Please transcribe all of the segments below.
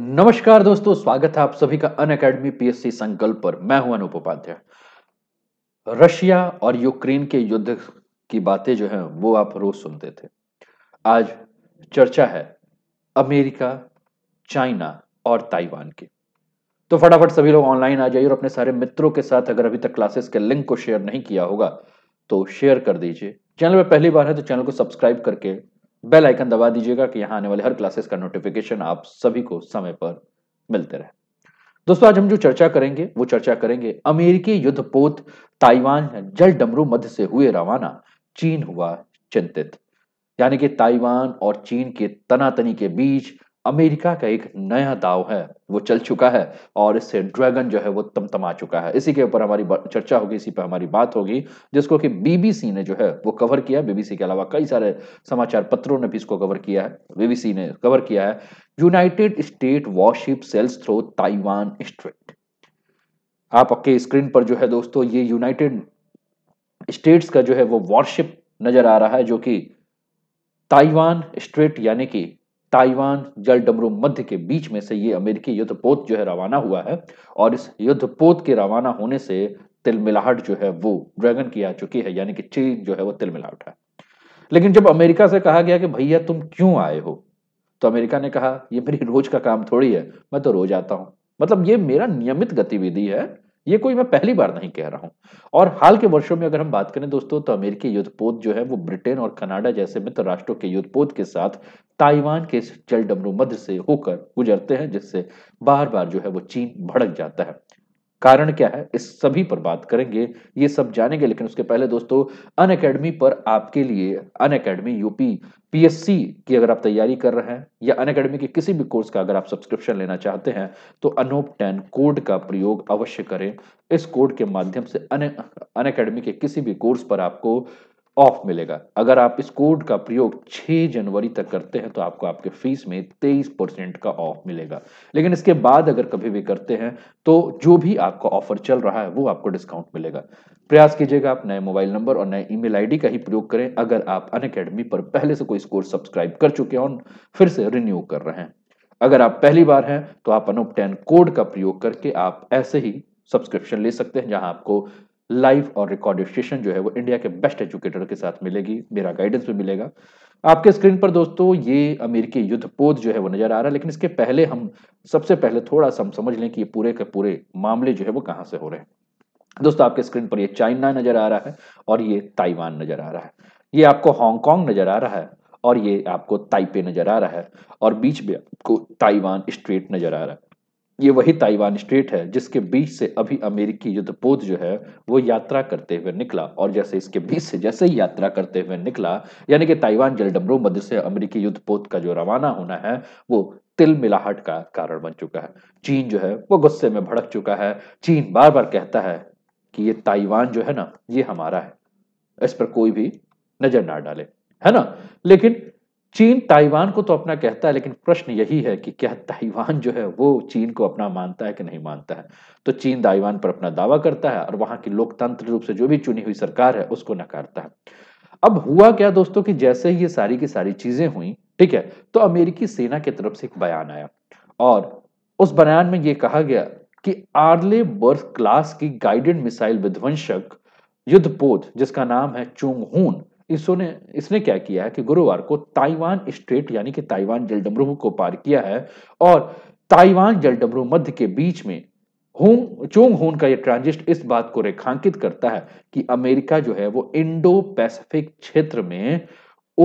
नमस्कार दोस्तों स्वागत है आप सभी का अन अकेडमी पीएससी संकल्प पर मैं हूं अनुप उपाध्याय रशिया और यूक्रेन के युद्ध की बातें जो है वो आप रोज सुनते थे आज चर्चा है अमेरिका चाइना और ताइवान की तो फटाफट सभी लोग ऑनलाइन आ जाइए और अपने सारे मित्रों के साथ अगर अभी तक क्लासेस के लिंक को शेयर नहीं किया होगा तो शेयर कर दीजिए चैनल पर पहली बार है तो चैनल को सब्सक्राइब करके बेल आइकन दबा दीजिएगा कि यहाँ आने वाले हर क्लासेस का नोटिफिकेशन आप सभी को समय पर मिलते रहे दोस्तों आज हम जो चर्चा करेंगे वो चर्चा करेंगे अमेरिकी युद्ध पोत ताइवान जल डमरू मध्य से हुए रवाना चीन हुआ चिंतित यानी कि ताइवान और चीन के तनातनी के बीच अमेरिका का एक नया दाव है वो चल चुका है और इससे ड्रैगन जो है वो तमतमा चुका है इसी के ऊपर हमारी चर्चा होगी इसी पर हमारी बात होगी जिसको कि बीबीसी ने जो है वो कवर किया बीबीसी के अलावा कई सारे समाचार पत्रों ने भी इसको कवर किया है बीबीसी ने कवर किया है United State warship sails through Taiwan strait आप आपके स्क्रीन पर जो है दोस्तों ये यूनाइटेड स्टेट्स का जो है वो वॉरशिप नजर आ रहा है जो कि ताइवान स्ट्रेट यानी कि ताइवान जल डमरू मध्य के बीच में से ये अमेरिकी युद्धपोत जो है रवाना हुआ है और इस युद्धपोत के रवाना होने से तिलमिलाहट जो है वो ड्रैगन की आ चुकी है यानी कि चीन जो है वो तिलमिलाहट है लेकिन जब अमेरिका से कहा गया कि भैया तुम क्यों आए हो तो अमेरिका ने कहा ये मेरी रोज का काम थोड़ी है मैं तो रोज आता हूं मतलब ये मेरा नियमित गतिविधि है ये कोई मैं पहली बार नहीं कह रहा हूं और हाल के वर्षों में अगर हम बात करें दोस्तों तो अमेरिकी युद्धपोत जो है वो ब्रिटेन और कनाडा जैसे मित्र राष्ट्रों के युद्धपोत के साथ ताइवान के जल डमरू मध्य से होकर गुजरते हैं जिससे बार बार जो है वो चीन भड़क जाता है कारण क्या है इस सभी पर बात करेंगे ये सब जानेंगे लेकिन उसके पहले दोस्तों अन अकेडमी पर आपके लिए अन अकेडमी यूपी पीएससी की अगर आप तैयारी कर रहे हैं या अन अकेडमी के किसी भी कोर्स का अगर आप सब्सक्रिप्शन लेना चाहते हैं तो अनोप टेन कोड का प्रयोग अवश्य करें इस कोड के माध्यम से अन अन अकेडमी के किसी भी कोर्स पर आपको ऑफ मिलेगा अगर आप इस कोड का प्रयोग 6 जनवरी तक करते हैं तो आपको आपके फीस में 23 परसेंट का ऑफ मिलेगा लेकिन इसके बाद अगर कभी भी करते हैं तो जो भी आपका ऑफर चल रहा है वो आपको डिस्काउंट मिलेगा प्रयास कीजिएगा आप नए मोबाइल नंबर और नए ईमेल आईडी का ही प्रयोग करें अगर आप अन पर पहले से कोई स्कोर सब्सक्राइब कर चुके हैं और फिर से रिन्यू कर रहे हैं अगर आप पहली बार हैं तो आप अनुप कोड का प्रयोग करके आप ऐसे ही सब्सक्रिप्शन ले सकते हैं जहां आपको लाइव और रिकॉर्डेड सेशन जो है वो इंडिया के बेस्ट एजुकेटर के साथ मिलेगी मेरा गाइडेंस भी मिलेगा आपके स्क्रीन पर दोस्तों ये अमेरिकी युद्धपोत जो है वो नजर आ रहा है लेकिन इसके पहले हम सबसे पहले थोड़ा सा हम समझ लें कि ये पूरे के पूरे मामले जो है वो कहाँ से हो रहे हैं दोस्तों आपके स्क्रीन पर ये चाइना नजर आ रहा है और ये ताइवान नजर आ रहा है ये आपको हांगकांग नजर आ रहा है और ये आपको ताइपे नजर आ रहा है और बीच में आपको ताइवान स्ट्रेट नजर आ रहा है ये वही ताइवान स्ट्रेट है जिसके बीच से अभी अमेरिकी युद्धपोत जो है वो यात्रा करते हुए निकला और जैसे इसके बीच से जैसे ही यात्रा करते हुए निकला यानी कि ताइवान जलडमरों मध्य से अमेरिकी युद्धपोत का जो रवाना होना है वो तिल मिलाहट का कारण बन चुका है चीन जो है वो गुस्से में भड़क चुका है चीन बार बार कहता है कि ये ताइवान जो है ना ये हमारा है इस पर कोई भी नजर ना डाले है ना लेकिन चीन ताइवान को तो अपना कहता है लेकिन प्रश्न यही है कि क्या ताइवान जो है वो चीन को अपना मानता है कि नहीं मानता है तो चीन ताइवान पर अपना दावा करता है और वहां की लोकतंत्र रूप से जो भी चुनी हुई सरकार है उसको नकारता है अब हुआ क्या दोस्तों कि जैसे ही ये सारी की सारी चीजें हुई ठीक है तो अमेरिकी सेना की तरफ से एक बयान आया और उस बयान में ये कहा गया कि आर्ले बर्थ क्लास की गाइडेड मिसाइल विध्वंसक युद्धपोत जिसका नाम है चुंगहून इसो इसने क्या किया है कि गुरुवार को ताइवान स्ट्रेट यानी कि ताइवान जलडमरू को पार किया है और ताइवान जलडमरू मध्य के बीच में होंग चोंग होन का यह ट्रांजिस्ट इस बात को रेखांकित करता है कि अमेरिका जो है वो इंडो पैसिफिक क्षेत्र में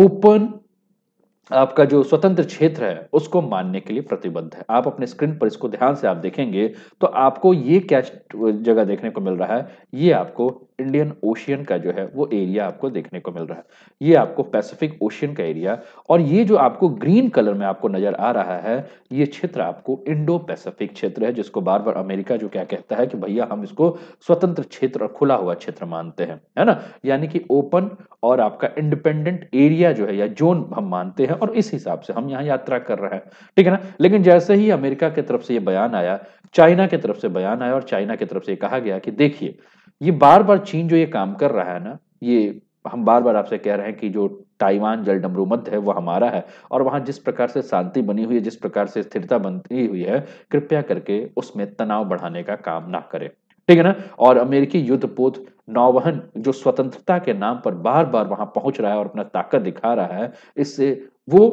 ओपन आपका जो स्वतंत्र क्षेत्र है उसको मानने के लिए प्रतिबद्ध है आप अपने स्क्रीन पर इसको ध्यान से आप देखेंगे तो आपको ये क्या जगह देखने को मिल रहा है ये आपको इंडियन ओशियन का जो है वो एरिया आपको देखने को मिल रहा है ये आपको पैसिफिक ओशियन का एरिया और ये जो आपको ग्रीन कलर में आपको नजर आ रहा है ये क्षेत्र आपको इंडो पैसिफिक क्षेत्र है जिसको बार बार अमेरिका जो क्या कहता है कि भैया हम इसको स्वतंत्र क्षेत्र और खुला हुआ क्षेत्र मानते हैं है ना यानी कि ओपन और आपका इंडिपेंडेंट एरिया जो है या जोन हम मानते हैं और इस हिसाब से हम यहाँ यात्रा कर रहे हैं ठीक है ना लेकिन जैसे ही अमेरिका की तरफ से ये बयान आया चाइना की तरफ से बयान आया और चाइना की तरफ से कहा गया कि देखिए ये बार बार चीन जो ये काम कर रहा है ना ये हम बार बार आपसे कह रहे हैं कि जो ताइवान जल डमरू मध्य है वो हमारा है और वहां जिस प्रकार से शांति बनी हुई है जिस प्रकार से स्थिरता बनी हुई है कृपया करके उसमें तनाव बढ़ाने का काम ना करें ठीक है ना और अमेरिकी युद्धपोत नौवहन जो स्वतंत्रता के नाम पर बार बार वहां पहुंच रहा है और अपना ताकत दिखा रहा है इससे वो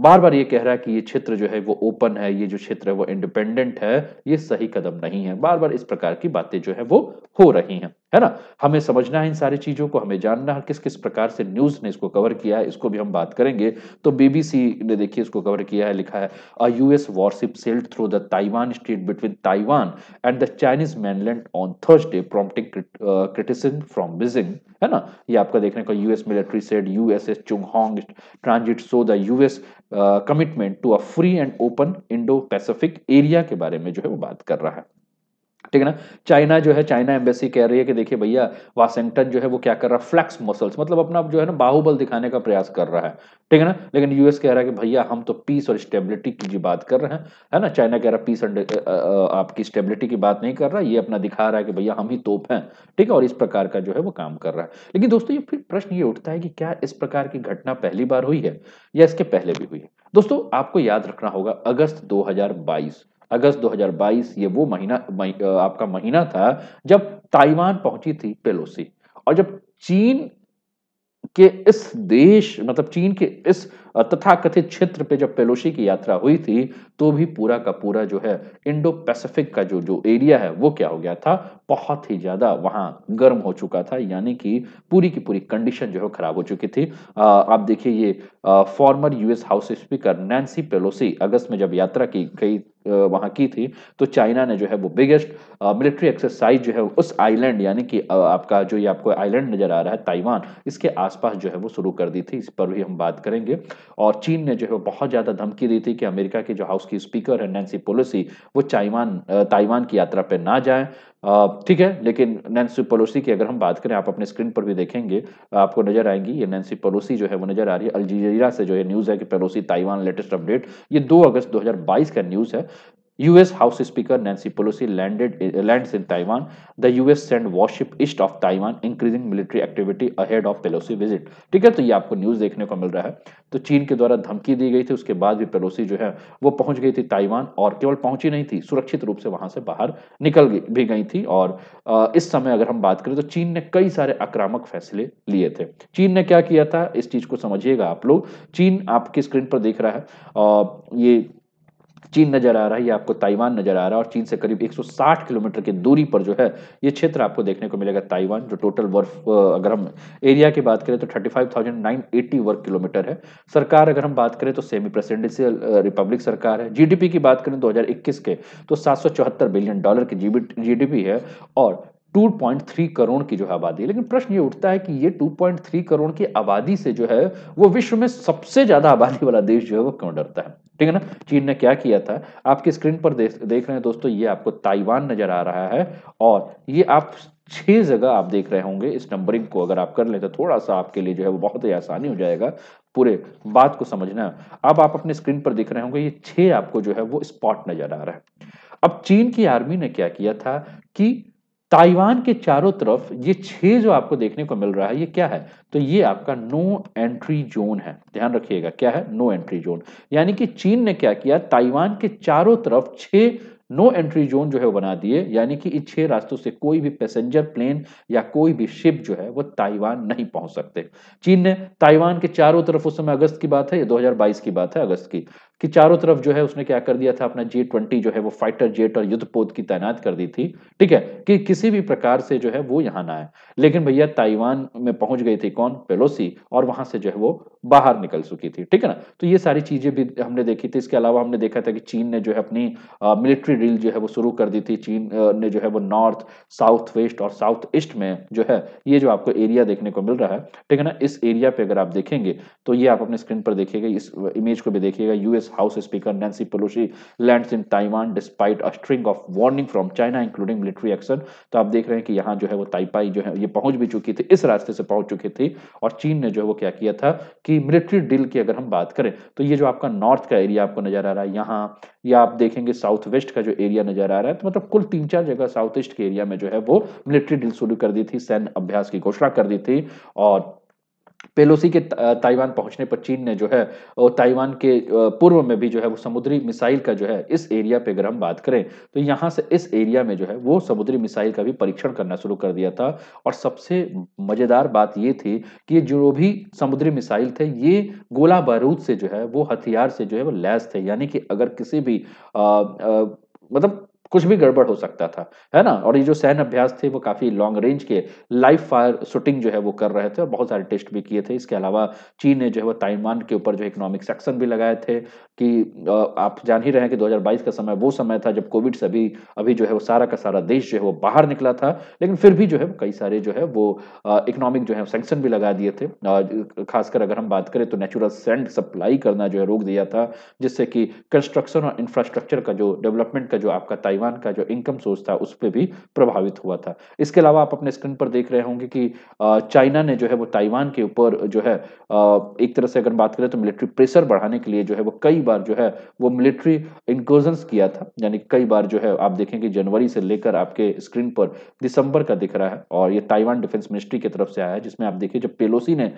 बार बार ये कह रहा है कि ये क्षेत्र जो है वो ओपन है ये जो क्षेत्र है वो इंडिपेंडेंट है ये सही कदम नहीं है बार बार इस प्रकार की बातें जो है वो हो रही हैं है ना हमें समझना है इन सारी चीज़ों को हमें जानना है किस किस प्रकार से न्यूज़ ने इसको कवर किया है इसको भी हम बात करेंगे तो बीबीसी ने देखिए इसको कवर किया है लिखा है a US warship sailed through the Taiwan strait between Taiwan and the Chinese mainland on Thursday prompting criticism from Beijing है ना ये आपका देखने को US military said USS Chung Hoon transit so the US commitment to a free and open Indo Pacific area के बारे में जो है वो बात कर रहा है ठीक है ना चाइना जो है चाइना एम्बेसी कह रही है कि देखिए भैया वाशिंगटन जो है वो क्या कर रहा है फ्लैक्स मसल्स मतलब अपना जो है ना बाहुबल दिखाने का प्रयास कर रहा है ठीक है ना लेकिन यूएस कह रहा है कि भैया हम तो पीस और स्टेबिलिटी की जी बात कर रहे हैं है ना चाइना कह रहा है peace and uh, uh, uh, आपकी स्टेबिलिटी की बात नहीं कर रहा ये अपना दिखा रहा है कि भैया हम ही तोप हैं ठीक है और इस प्रकार का जो है वो काम कर रहा है लेकिन दोस्तों ये फिर प्रश्न ये उठता है कि क्या इस प्रकार की घटना पहली बार हुई है या इसके पहले भी हुई है दोस्तों आपको याद रखना होगा अगस्त दो अगस्त 2022 ये वो महीना आपका महीना था जब ताइवान पहुंची थी पेलोसी और जब चीन के इस देश मतलब चीन के इस तथाकथित क्षेत्र पे जब पेलोसी की यात्रा हुई थी तो भी पूरा का पूरा जो है इंडो पैसिफिक का जो जो एरिया है वो क्या हो गया था बहुत ही ज्यादा वहां गर्म हो चुका था यानी कि पूरी की पूरी कंडीशन जो है खराब हो चुकी थी आ, आप देखिए ये former US House Speaker Nancy Pelosi अगस्त में जब यात्रा की गई वहाँ की थी तो चाइना ने जो है वो बिगेस्ट मिलिट्री एक्सरसाइज जो है उस आइलैंड यानी कि आपका जो ये आपको आइलैंड नजर आ रहा है ताइवान इसके आसपास जो है वो शुरू कर दी थी इस पर भी हम बात करेंगे और चीन ने जो है बहुत ज़्यादा धमकी दी थी कि अमेरिका के जो हाउस की स्पीकर है नैन्सी पोलिसी वो चाइवान ताइवान की यात्रा पर ना जाए ठीक है लेकिन नैन्सी पलोसी की अगर हम बात करें आप अपने स्क्रीन पर भी देखेंगे आपको नजर आएंगी ये नैन्सी पलोसी जो है वो नजर आ रही है अलजीरा से जो है न्यूज़ है कि पलोसी ताइवान लेटेस्ट अपडेट ये 2 अगस्त 2022 का न्यूज़ है US House Speaker Nancy Pelosi landed eh, lands in Taiwan. The US sent warship east of Taiwan, increasing military activity ahead of Pelosi visit. ठीक है तो ये आपको न्यूज देखने को मिल रहा है तो चीन के द्वारा धमकी दी गई थी उसके बाद भी पेलोसी जो है वो पहुंच गई थी ताइवान और केवल पहुंची नहीं थी सुरक्षित रूप से वहां से बाहर निकल भी गई थी और इस समय अगर हम बात करें तो चीन ने कई सारे आक्रामक फैसले लिए थे चीन ने क्या किया था इस चीज को समझिएगा आप लोग चीन आपकी स्क्रीन पर देख रहा है ये चीन नजर आ रहा है या आपको ताइवान नजर आ रहा है और चीन से करीब 160 किलोमीटर की दूरी पर जो है ये क्षेत्र आपको देखने को मिलेगा ताइवान जो टोटल वर्फ अगर हम एरिया की बात करें तो 35,980 वर्ग किलोमीटर है सरकार अगर हम बात करें तो सेमी प्रेसिडेंशियल रिपब्लिक सरकार है जीडीपी की बात करें 2021 के तो सात बिलियन डॉलर की जीडीपी है और 2.3 करोड़ की जो है आबादी लेकिन प्रश्न ये उठता है कि ये 2.3 करोड़ की आबादी से जो है वो विश्व में सबसे ज्यादा आबादी वाला देश जो है वो क्यों डरता है ठीक है ना चीन ने क्या किया था आपकी स्क्रीन पर देख देख रहे हैं दोस्तों ये आपको ताइवान नजर आ रहा है और ये आप छह जगह आप देख रहे होंगे इस नंबरिंग को अगर आप कर लेते तो थोड़ा सा आपके लिए जो है वो बहुत ही आसानी हो जाएगा पूरे बात को समझना अब आप अपने स्क्रीन पर देख रहे होंगे ये छह आपको जो है वो स्पॉट नजर आ रहा है अब चीन की आर्मी ने क्या किया था कि ताइवान के चारों तरफ ये छह जो आपको देखने को मिल रहा है ये क्या है तो ये आपका नो एंट्री जोन है ध्यान रखिएगा क्या है नो एंट्री जोन यानी कि चीन ने क्या किया ताइवान के चारों तरफ छह नो एंट्री जोन जो है वो बना दिए यानी कि इन छह रास्तों से कोई भी पैसेंजर प्लेन या कोई भी शिप जो है वो ताइवान नहीं पहुंच सकते चीन ने ताइवान के चारों तरफ उस समय अगस्त की बात है या 2022 की बात है अगस्त की कि चारों तरफ जो है उसने क्या कर दिया था अपना जे ट्वेंटी जो है वो फाइटर जेट और युद्धपोत की तैनात कर दी थी ठीक है कि किसी भी प्रकार से जो है वो यहां ना आए लेकिन भैया ताइवान में पहुंच गई थी कौन पेलोसी और वहां से जो है वो बाहर निकल चुकी थी ठीक है ना तो ये सारी चीजें भी हमने देखी थी इसके अलावा हमने देखा था कि चीन ने जो है अपनी मिलिट्री रील जो है वो शुरू कर दी थी चीन ने जो है वो नॉर्थ साउथ वेस्ट और साउथ ईस्ट में जो है ये जो आपको एरिया देखने को मिल रहा है ठीक है ना इस एरिया पे अगर आप देखेंगे तो ये आप अपने स्क्रीन पर देखिएगा इस इमेज को भी देखिएगा US States House Speaker Nancy Pelosi lands in Taiwan despite a string of warning from China including military action तो आप देख रहे हैं कि यहाँ जो है वो ताइपाई जो है ये पहुंच भी चुकी थी इस रास्ते से पहुंच चुकी थी और चीन ने जो है वो क्या किया था कि मिलिट्री डील की अगर हम बात करें तो ये जो आपका नॉर्थ का एरिया आपको नजर आ रहा है यहाँ या आप देखेंगे साउथ वेस्ट का जो एरिया नजर आ रहा है तो मतलब कुल तीन चार जगह साउथ ईस्ट के एरिया में जो है वो मिलिट्री डील शुरू कर दी थी सैन्य अभ्यास की घोषणा कर दी थी और पेलोसी के ताइवान पहुंचने पर चीन ने जो है ताइवान के पूर्व में भी जो है वो समुद्री मिसाइल का जो है इस एरिया पे अगर हम बात करें तो यहाँ से इस एरिया में जो है वो समुद्री मिसाइल का भी परीक्षण करना शुरू कर दिया था और सबसे मजेदार बात ये थी कि जो भी समुद्री मिसाइल थे ये गोला बारूद से जो है वो हथियार से जो है वो लैस थे यानी कि अगर किसी भी आ, आ, मतलब कुछ भी गड़बड़ हो सकता था है ना और ये जो सहन अभ्यास थे वो काफी लॉन्ग रेंज के लाइव फायर शूटिंग जो है वो कर रहे थे और बहुत सारे टेस्ट भी किए थे इसके अलावा चीन ने जो है वो ताइवान के ऊपर जो इकोनॉमिक सेक्शन भी लगाए थे कि आप जान ही रहे हैं कि 2022 का समय वो समय था जब कोविड से अभी अभी जो है वो सारा का सारा देश जो है वो बाहर निकला था लेकिन फिर भी जो है कई सारे जो है वो इकोनॉमिक जो है सेंक्शन भी लगा दिए थे खासकर अगर हम बात करें तो नेचुरल सेंड सप्लाई करना जो है रोक दिया था जिससे कि कंस्ट्रक्शन और इंफ्रास्ट्रक्चर का जो डेवलपमेंट का जो आपका ताइवान का जो इनकम सोर्स था उस पर भी प्रभावित हुआ था इसके अलावा आप अपने स्क्रीन पर देख रहे होंगे कि चाइना ने जो है वो ताइवान के ऊपर जो है एक तरह से अगर बात करें तो मिलिट्री प्रेशर बढ़ाने के लिए जो है वो कई बार जो है वो मिलिट्री इंक्लोजन्स किया था यानी कई बार जो है आप देखेंगे जनवरी से लेकर आपके स्क्रीन पर दिसंबर का दिख रहा है और ये ताइवान डिफेंस मिनिस्ट्री की तरफ से आया है जिसमें आप देखिए जब पेलोसी ने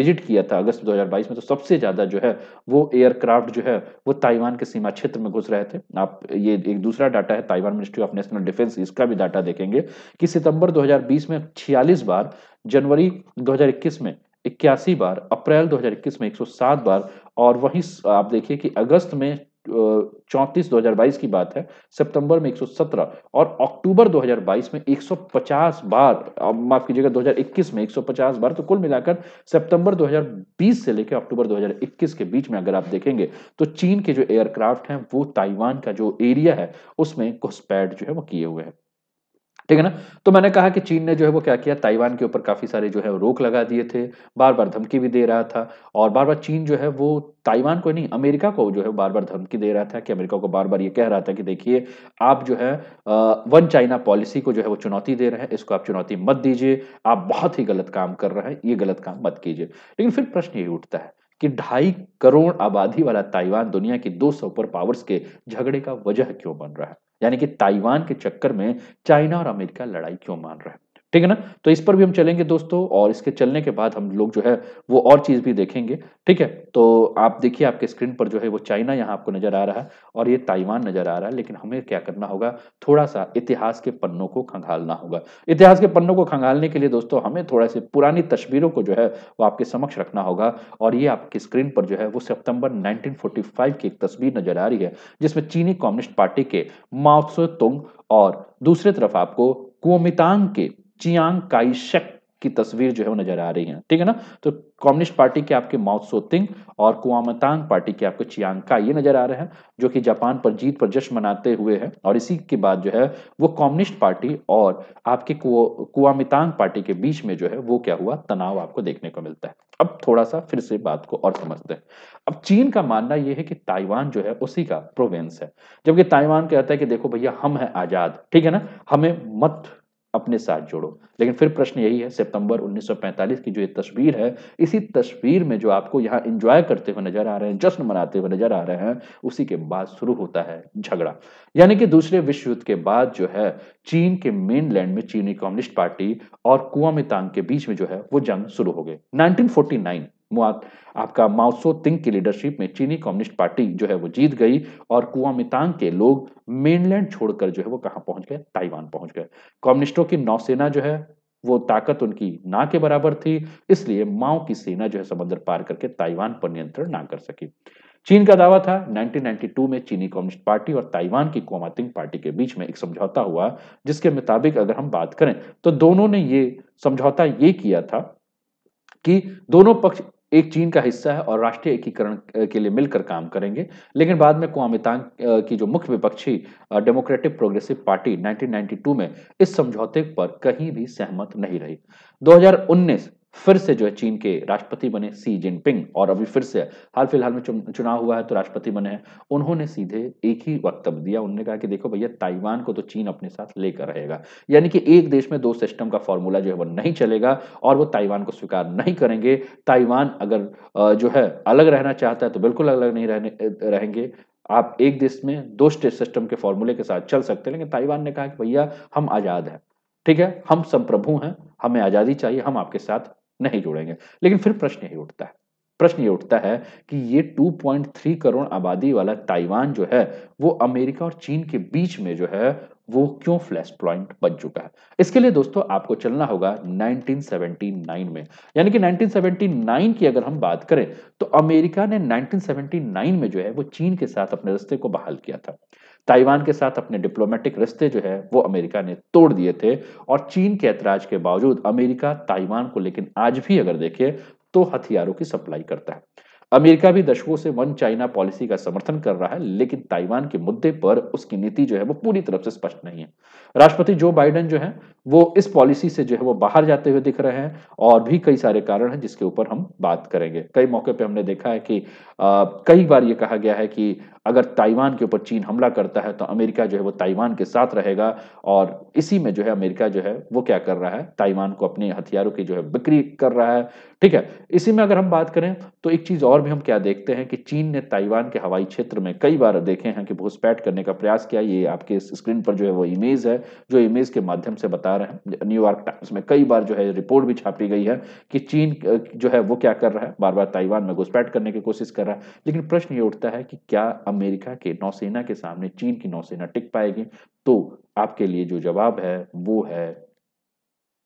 विजिट किया था अगस्त 2022 में तो सबसे ज़्यादा जो है वो एयरक्राफ्ट जो है वो ताइवान के सीमा क्षेत्र में घुस रहे थे आप ये एक दूसरा डाटा है Taiwan ministry of national defence इसका भी डाटा देखेंगे कि सितंबर 2020 में छियालीस बार जनवरी 2021 में इक्यासी बार अप्रैल 2021 में 107 बार और वहीं आप देखिए कि अगस्त में चौंतीस बाईस की बात है सितंबर में 117 और अक्टूबर 2022 में 150 बार माफ कीजिएगा 2021 में 150 बार तो कुल मिलाकर सितंबर 2020 से लेकर अक्टूबर 2021 के बीच में अगर आप देखेंगे तो चीन के जो एयरक्राफ्ट हैं वो ताइवान का जो एरिया है उसमें घुसपैठ जो है वो किए हुए हैं ठीक है ना तो मैंने कहा कि चीन ने जो है वो क्या किया ताइवान के ऊपर काफी सारे जो है रोक लगा दिए थे बार बार धमकी भी दे रहा था और बार बार चीन जो है वो ताइवान को नहीं अमेरिका को जो है बार बार धमकी दे रहा था कि अमेरिका को बार बार ये कह रहा था कि देखिए आप जो है वन चाइना पॉलिसी को जो है वो चुनौती दे रहे हैं इसको आप चुनौती मत दीजिए आप बहुत ही गलत काम कर रहे हैं ये गलत काम मत कीजिए लेकिन फिर प्रश्न ये उठता है कि ढाई करोड़ आबादी वाला ताइवान दुनिया की दो सुपर पावर्स के झगड़े का वजह क्यों बन रहा है यानी कि ताइवान के चक्कर में चाइना और अमेरिका लड़ाई क्यों मान रहे हैं ठीक है ना तो इस पर भी हम चलेंगे दोस्तों और इसके चलने के बाद हम लोग जो है वो और चीज भी देखेंगे ठीक है तो आप देखिए आपके स्क्रीन पर जो है वो चाइना यहाँ आपको नजर आ रहा है और ये ताइवान नजर आ रहा है लेकिन हमें क्या करना होगा थोड़ा सा इतिहास के पन्नों को खंगालना होगा इतिहास के पन्नों को खंगालने के लिए दोस्तों हमें थोड़ा से पुरानी तस्वीरों को जो है वो आपके समक्ष रखना होगा और ये आपकी स्क्रीन पर जो है वो सितंबर नाइनटीन की एक तस्वीर नजर आ रही है जिसमें चीनी कम्युनिस्ट पार्टी के माओसो तुंग और दूसरी तरफ आपको कुमितांग के चियांग काइशक की तस्वीर जो है वो नजर आ रही है ठीक है ना तो कम्युनिस्ट पार्टी के आपके माउथ सोतिंग और कुआमतांग पार्टी के आपके चियांका ये नजर आ रहे हैं जो कि जापान पर जीत पर जश्न मनाते हुए हैं और इसी के बाद जो है वो कम्युनिस्ट पार्टी और आपके कुआमितांग पार्टी के बीच में जो है वो क्या हुआ तनाव आपको देखने को मिलता है अब थोड़ा सा फिर से बात को और समझते हैं अब चीन का मानना यह है कि ताइवान जो है उसी का प्रोवेंस है जबकि ताइवान कहता है कि देखो भैया हम हैं आजाद ठीक है ना हमें मत अपने साथ जोड़ो लेकिन फिर प्रश्न यही है सितंबर 1945 की जो ये तस्वीर है इसी तस्वीर में जो आपको यहाँ इंजॉय करते हुए नजर आ रहे हैं जश्न मनाते हुए नजर आ रहे हैं उसी के बाद शुरू होता है झगड़ा यानी कि दूसरे विश्व युद्ध के बाद जो है चीन के मेनलैंड में चीनी कम्युनिस्ट पार्टी और कुआमितांग के बीच में जो है वो जंग शुरू हो गई नाइनटीन आपका माउसो तिंग की लीडरशिप में चीनी कम्युनिस्ट पार्टी जो है वो जीत गई और कुआमितांग के लोग मेनलैंड छोड़कर जो है वो कहां पहुंच गए ताइवान पहुंच गए कम्युनिस्टों की नौसेना जो है वो ताकत उनकी ना के बराबर थी इसलिए माओ की सेना जो है समंदर पार करके ताइवान पर नियंत्रण ना कर सकी चीन का दावा था 1992 में चीनी कम्युनिस्ट पार्टी और ताइवान की कोमातिंग पार्टी के बीच में एक समझौता हुआ जिसके मुताबिक अगर हम बात करें तो दोनों ने ये समझौता ये किया था कि दोनों पक्ष एक चीन का हिस्सा है और राष्ट्रीय एकीकरण के लिए मिलकर काम करेंगे लेकिन बाद में कुआमितांग की जो मुख्य विपक्षी डेमोक्रेटिक प्रोग्रेसिव पार्टी 1992 में इस समझौते पर कहीं भी सहमत नहीं रही 2019 फिर से जो है चीन के राष्ट्रपति बने सी जिनपिंग और अभी फिर से हाल फिलहाल में चुनाव हुआ है तो राष्ट्रपति बने हैं उन्होंने सीधे एक ही वक्तव्य दिया उन्होंने कहा कि देखो भैया ताइवान को तो चीन अपने साथ लेकर रहेगा यानी कि एक देश में दो सिस्टम का फॉर्मूला जो है वो नहीं चलेगा और वो ताइवान को स्वीकार नहीं करेंगे ताइवान अगर जो है अलग रहना चाहता है तो बिल्कुल अलग नहीं रहने रहेंगे आप एक देश में दो स्टेट सिस्टम के फॉर्मूले के साथ चल सकते हैं लेकिन ताइवान ने कहा कि भैया हम आज़ाद हैं ठीक है हम संप्रभु हैं हमें आज़ादी चाहिए हम आपके साथ नहीं जोड़ेंगे लेकिन फिर प्रश्न यही उठता है प्रश्न ये उठता है कि ये 2.3 करोड़ आबादी वाला ताइवान जो है वो अमेरिका और चीन के बीच में जो है वो क्यों फ्लैश पॉइंट बन चुका है इसके लिए दोस्तों आपको चलना होगा 1979 में यानी कि 1979 की अगर हम बात करें तो अमेरिका ने 1979 में जो है वो चीन के साथ अपने रिश्ते को बहाल किया था ताइवान के साथ अपने डिप्लोमेटिक रिश्ते जो है वो अमेरिका ने तोड़ दिए थे और चीन के ऐतराज के बावजूद अमेरिका ताइवान को लेकिन आज भी अगर देखे तो हथियारों की सप्लाई करता है अमेरिका भी दशकों से वन चाइना पॉलिसी का समर्थन कर रहा है लेकिन ताइवान के मुद्दे पर उसकी नीति जो है वो पूरी तरफ से स्पष्ट नहीं है राष्ट्रपति जो बाइडेन जो है वो इस पॉलिसी से जो है वो बाहर जाते हुए दिख रहे हैं और भी कई सारे कारण हैं जिसके ऊपर हम बात करेंगे कई मौके पर हमने देखा है कि आ, कई बार ये कहा गया है कि अगर ताइवान के ऊपर चीन हमला करता है तो अमेरिका जो है वो ताइवान के साथ रहेगा और इसी में जो है अमेरिका जो है वो क्या कर रहा है ताइवान को अपने हथियारों की जो है बिक्री कर रहा है ठीक है इसी में अगर हम बात करें तो एक चीज और भी हम क्या देखते हैं कि चीन ने ताइवान के हवाई क्षेत्र में कई बार देखे हैं कि घुसपैठ करने का प्रयास किया ये आपके स्क्रीन पर जो है वो इमेज है जो इमेज के माध्यम से बता रहे हैं न्यूयॉर्क टाइम्स में कई बार जो है रिपोर्ट भी छापी गई है कि चीन जो है वो क्या कर रहा है बार बार ताइवान में घुसपैठ करने की कोशिश कर रहा है लेकिन प्रश्न ये उठता है कि क्या अमेरिका के नौसेना के सामने चीन की नौसेना टिक पाएगी तो आपके लिए जो जवाब है वो है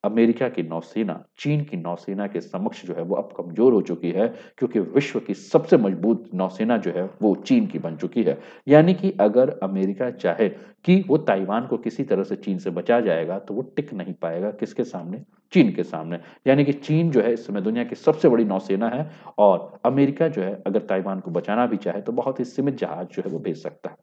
अमेरिका की नौसेना चीन की नौसेना के समक्ष जो है वो अब कमजोर हो चुकी है क्योंकि विश्व की सबसे मजबूत नौसेना जो है वो चीन की बन चुकी है यानी कि अगर अमेरिका चाहे कि वो ताइवान को किसी तरह से चीन से बचा जाएगा तो वो टिक नहीं पाएगा किसके सामने चीन के सामने यानी कि चीन जो है इस समय दुनिया की सबसे बड़ी नौसेना है और अमेरिका जो है अगर ताइवान को बचाना भी चाहे तो बहुत ही सीमित जहाज जो है वो भेज सकता है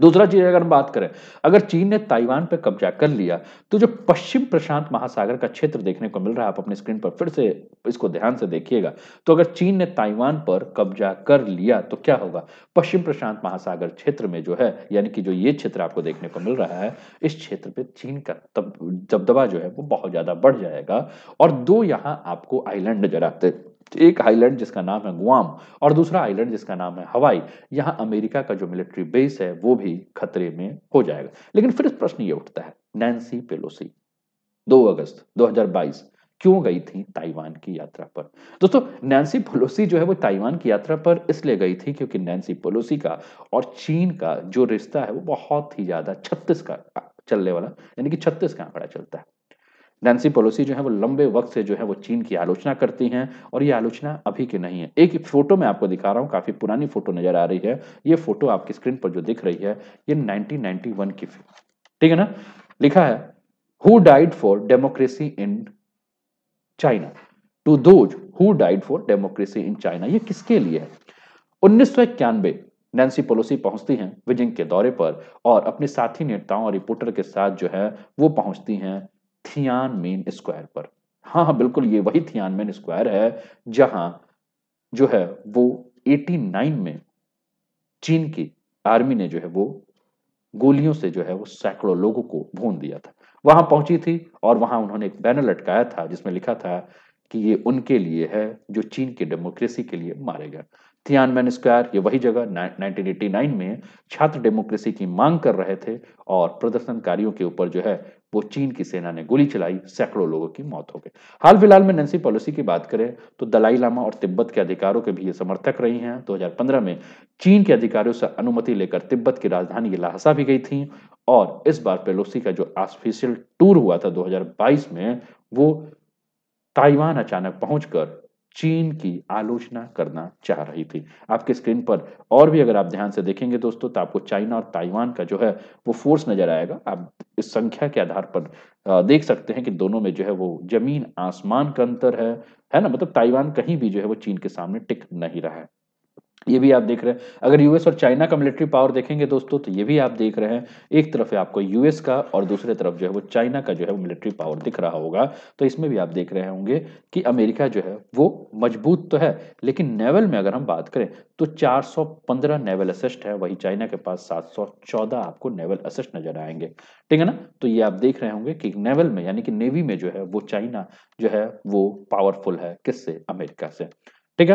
दूसरा चीज अगर हम बात करें अगर चीन ने ताइवान पर कब्जा कर लिया तो जो पश्चिम प्रशांत महासागर का क्षेत्र देखने को मिल रहा है आप अपने स्क्रीन पर फिर से इसको ध्यान से देखिएगा तो अगर चीन ने ताइवान पर कब्जा कर लिया तो क्या होगा पश्चिम प्रशांत महासागर क्षेत्र में जो है यानी कि जो ये क्षेत्र आपको देखने को मिल रहा है इस क्षेत्र पर चीन का दबदबा जो है वो बहुत ज्यादा बढ़ जाएगा और दो यहाँ आपको आईलैंड नजर आते कोस्ट एक आइलैंड जिसका नाम है गुआम और दूसरा आइलैंड जिसका नाम है हवाई यहां अमेरिका का जो मिलिट्री बेस है वो भी खतरे में हो जाएगा लेकिन फिर प्रश्न ये उठता है नैन्सी पेलोसी 2 अगस्त 2022 क्यों गई थी ताइवान की यात्रा पर दोस्तों नैन्सी पोलोसी जो है वो ताइवान की यात्रा पर इसलिए गई थी क्योंकि नैन्सी पोलोसी का और चीन का जो रिश्ता है वो बहुत ही ज्यादा छत्तीस का चलने वाला यानी कि छत्तीस का आंकड़ा चलता है नैन्सी पोलोसी जो है वो लंबे वक्त से जो है वो चीन की आलोचना करती हैं और ये आलोचना अभी की नहीं है एक फोटो मैं आपको दिखा रहा हूँ काफी पुरानी फोटो नजर आ रही है ये फोटो आपकी स्क्रीन पर जो दिख रही है ये 1991 की ठीक है ना लिखा है who died for democracy in China to those who died for democracy in China ये किसके लिए है उन्नीस नैन्सी पोलोसी पहुंचती हैं बीजिंग के दौरे पर और अपने साथी नेताओं और रिपोर्टर के साथ जो है वो पहुंचती हैं थियान मेन स्क्वायर पर हाँ हाँ बिल्कुल ये वही थियान मेन स्क्वायर है जहां जो है वो 89 में चीन की आर्मी ने जो है वो गोलियों से जो है वो सैकड़ों लोगों को भून दिया था वहां पहुंची थी और वहां उन्होंने एक बैनर लटकाया था जिसमें लिखा था कि ये उनके लिए है जो चीन की डेमोक्रेसी के लिए मारे गए मैन स्क्वायर ये वही जगह 1989 में छात्र डेमोक्रेसी की मांग कर रहे थे और प्रदर्शनकारियों के ऊपर जो है वो चीन की सेना ने गोली चलाई सैकड़ों लोगों की मौत हो गई हाल फिलहाल में नेंसी पॉलिसी की बात करें तो दलाई लामा और तिब्बत के अधिकारों के भी ये समर्थक रही हैं 2015 में चीन के अधिकारियों से अनुमति लेकर तिब्बत की राजधानी लहासा भी गई थी और इस बार पेलोसी का जो ऑफिशियल टूर हुआ था दो में वो ताइवान अचानक पहुंचकर चीन की आलोचना करना चाह रही थी आपके स्क्रीन पर और भी अगर आप ध्यान से देखेंगे दोस्तों तो आपको चाइना और ताइवान का जो है वो फोर्स नजर आएगा आप इस संख्या के आधार पर देख सकते हैं कि दोनों में जो है वो जमीन आसमान का अंतर है है ना मतलब ताइवान कहीं भी जो है वो चीन के सामने टिक नहीं रहा है ये भी आप देख रहे हैं अगर यूएस और चाइना का मिलिट्री पावर देखेंगे दोस्तों तो ये भी आप देख रहे हैं एक तरफ है आपको यूएस का और दूसरे तरफ जो है वो चाइना का जो है वो मिलिट्री पावर दिख रहा होगा तो इसमें भी आप देख रहे होंगे कि अमेरिका जो है वो मजबूत तो है लेकिन नेवल में अगर हम बात करें तो पंद्रह नेवल असिस्ट है वही चाइना के पास चौदह आपको नेवल असिस्ट नजर आएंगे ठीक है ना तो ये आप देख रहे होंगे कि नेवल में यानी कि नेवी में जो है वो चाइना जो है वो पावरफुल है किससे अमेरिका से ठीक है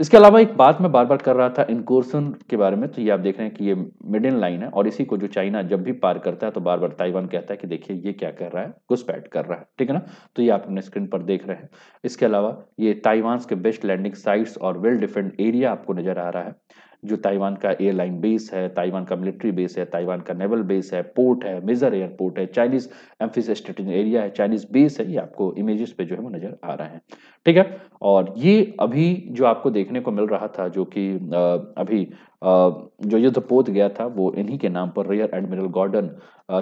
इसके अलावा एक बात मैं बार बार कर रहा था इनकोर्सन के बारे में तो ये आप देख रहे हैं कि ये इन लाइन है और इसी को जो चाइना जब भी पार करता है तो बार बार ताइवान कहता है कि देखिए ये क्या कर रहा है घुसपैठ कर रहा है ठीक है ना तो ये आप अपने स्क्रीन पर देख रहे हैं इसके अलावा ये ताइवान के बेस्ट लैंडिंग साइट्स और वेल डिफेंड एरिया आपको नजर आ रहा है जो ताइवान का एयरलाइन बेस है ताइवान का मिलिट्री बेस है ताइवान का नेवल बेस है पोर्ट है मेजर एयरपोर्ट है चाइनीज एम्फिस स्ट्रेटिंग एरिया है चाइनीज बेस है ये आपको इमेजेस पे जो है वो नजर आ रहे हैं ठीक है और ये अभी जो आपको देखने को मिल रहा था जो कि अभी जो युद्ध पोत गया था वो इन्हीं के नाम पर रियर एडमिरल गॉर्डन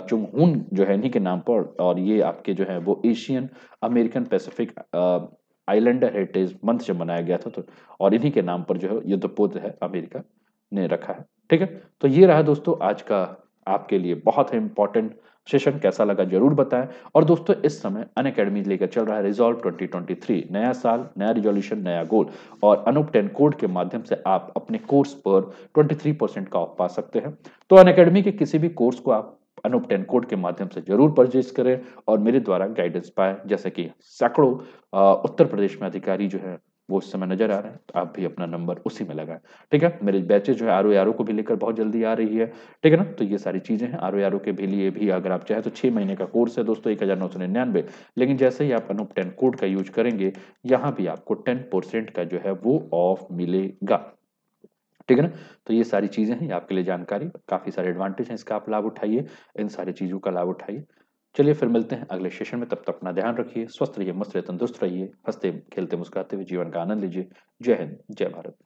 चुमहून जो है इन्हीं के नाम पर और ये आपके जो है वो Asian American Pacific Islander heritage month जब मनाया गया था तो और इन्हीं के नाम पर जो है युद्धपोत है अमेरिका ने रखा है ठीक है तो ये रहा दोस्तों आज का आपके लिए बहुत ही इंपॉर्टेंट सेशन कैसा लगा जरूर बताएं और दोस्तों इस समय अन अकेडमी लेकर चल रहा है रिजॉल्व 2023 नया साल नया रिजोल्यूशन नया गोल और अनुप टेन कोड के माध्यम से आप अपने कोर्स पर 23 परसेंट का ऑफ पा सकते हैं तो अन अकेडमी के किसी भी कोर्स को आप अनुप टेन कोड के माध्यम से जरूर परचेज करें और मेरे द्वारा गाइडेंस पाएं जैसे कि सैकड़ों उत्तर प्रदेश में अधिकारी जो है वो उस समय नजर आ रहा है तो आप भी अपना नंबर उसी में लगाएं ठीक है मेरे बैचेज जो है आर ओ को भी लेकर बहुत जल्दी आ रही है ठीक है ना तो ये सारी चीज़ें हैं आर ओ के भी लिए भी अगर आप चाहें तो छह महीने का कोर्स है दोस्तों एक हज़ार नौ सौ निन्यानवे लेकिन जैसे ही आप अनुप टेन कोड का यूज करेंगे यहाँ भी आपको टेन परसेंट का जो है वो ऑफ मिलेगा ठीक है ना तो ये सारी चीज़ें हैं आपके लिए जानकारी काफ़ी सारे एडवांटेज हैं इसका आप लाभ उठाइए इन सारी चीज़ों का लाभ उठाइए चलिए फिर मिलते हैं अगले सेशन में तब तक अपना ध्यान रखिए स्वस्थ रहिए मस्त रहिए तंदुरुस्त रहिए हंसते खेलते मुस्कुराते हुए जीवन का आनंद लीजिए जय हिंद जय भारत